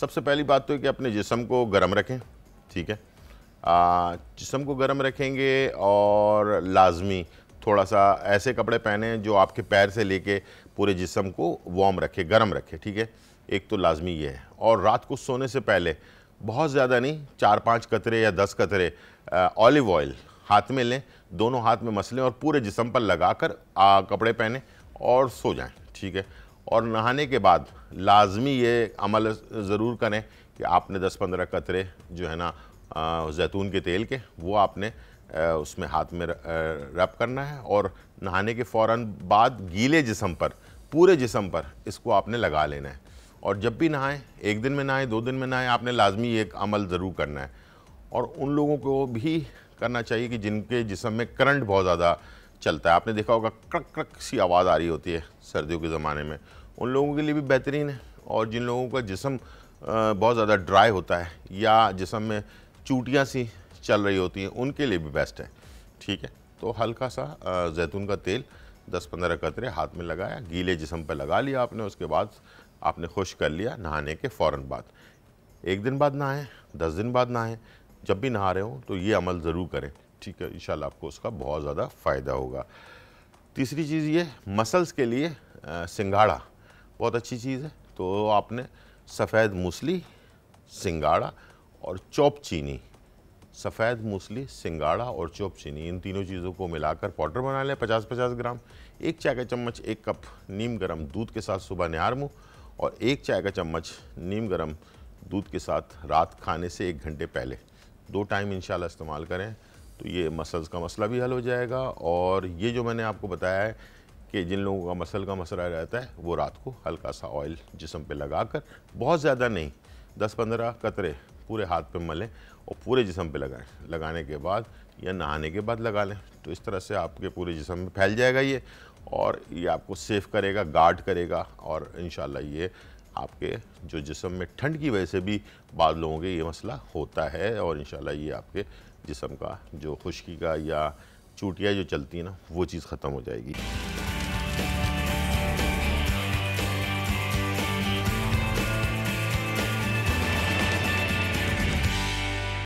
सबसे पहली बात तो है कि अपने जिसम को गर्म रखें ठीक है जिसम को गर्म रखेंगे और लाजमी थोड़ा सा ऐसे कपड़े पहने जो आपके पैर से लेके पूरे जिसम को वार्म रखे गर्म रखे ठीक है एक तो लाजमी ये है और रात को सोने से पहले बहुत ज़्यादा नहीं चार पाँच कतरे या दस कतरे ऑलिव ऑयल हाथ में लें दोनों हाथ में मसलें और पूरे जिसम पर लगा आ, कपड़े पहने और सो जाएं ठीक है और नहाने के बाद लाजमी ये अमल ज़रूर करें कि आपने 10-15 कतरे जो है ना जैतून के तेल के वो आपने उसमें हाथ में रब करना है और नहाने के फ़ौर बाद गीले जिसम पर पूरे जिसम पर इसको आपने लगा लेना है और जब भी नहाएं एक दिन में नहाएं दो दिन में नहाएं आपने लाजमी एक अमल ज़रूर करना है और उन लोगों को भी करना चाहिए कि जिनके जिसम में करंट बहुत ज़्यादा चलता है आपने देखा होगा क्रक क्रक सी आवाज़ आ रही होती है सर्दियों के ज़माने में उन लोगों के लिए भी बेहतरीन है और जिन लोगों का जिसम बहुत ज़्यादा ड्राई होता है या जिसम में चूटियाँ सी चल रही होती हैं उनके लिए भी बेस्ट है ठीक है तो हल्का सा जैतून का तेल 10-15 कतरे हाथ में लगाया गीले जिसम पर लगा लिया आपने उसके बाद आपने खुश कर लिया नहाने के फ़ौर बाद एक दिन बाद नहाएं दस दिन बाद नहाएं जब भी नहा रहे हो तो ये अमल ज़रूर करें ठीक है इन आपको उसका बहुत ज़्यादा फ़ायदा होगा तीसरी चीज़ ये मसल्स के लिए सिंगाड़ा बहुत अच्छी चीज़ है तो आपने सफ़ेद मूसली सिंगाड़ा और चौप चीनी सफ़ेद मूसली सिंगाड़ा और चौप चीनी इन तीनों चीज़ों को मिलाकर पाउडर बना लें पचास पचास ग्राम एक चाय का चम्मच एक कप नीम गर्म दूध के साथ सुबह निहार मुँह और एक चाय का चम्मच नीम गर्म दूध के साथ रात खाने से एक घंटे पहले दो टाइम इंशाल्लाह इस्तेमाल करें तो ये मसल्स का मसला भी हल हो जाएगा और ये जो मैंने आपको बताया है कि जिन लोगों का मसल का मसला रहता है वो रात को हल्का सा ऑयल जिसम पे लगा कर बहुत ज़्यादा नहीं दस पंद्रह कतरे पूरे हाथ पे मलें और पूरे जिसम पे लगाएं लगाने के बाद या नहाने के बाद लगा लें तो इस तरह से आपके पूरे जिसम में फैल जाएगा ये और ये आपको सेफ़ करेगा गार्ड करेगा और इन ये आपके जो जिसम में ठंड की वजह से भी बाद लोगों के ये मसला होता है और इन ये आपके जिसम का जो खुश्की का या चूटियाँ जो चलती हैं ना वो चीज़ ख़त्म हो जाएगी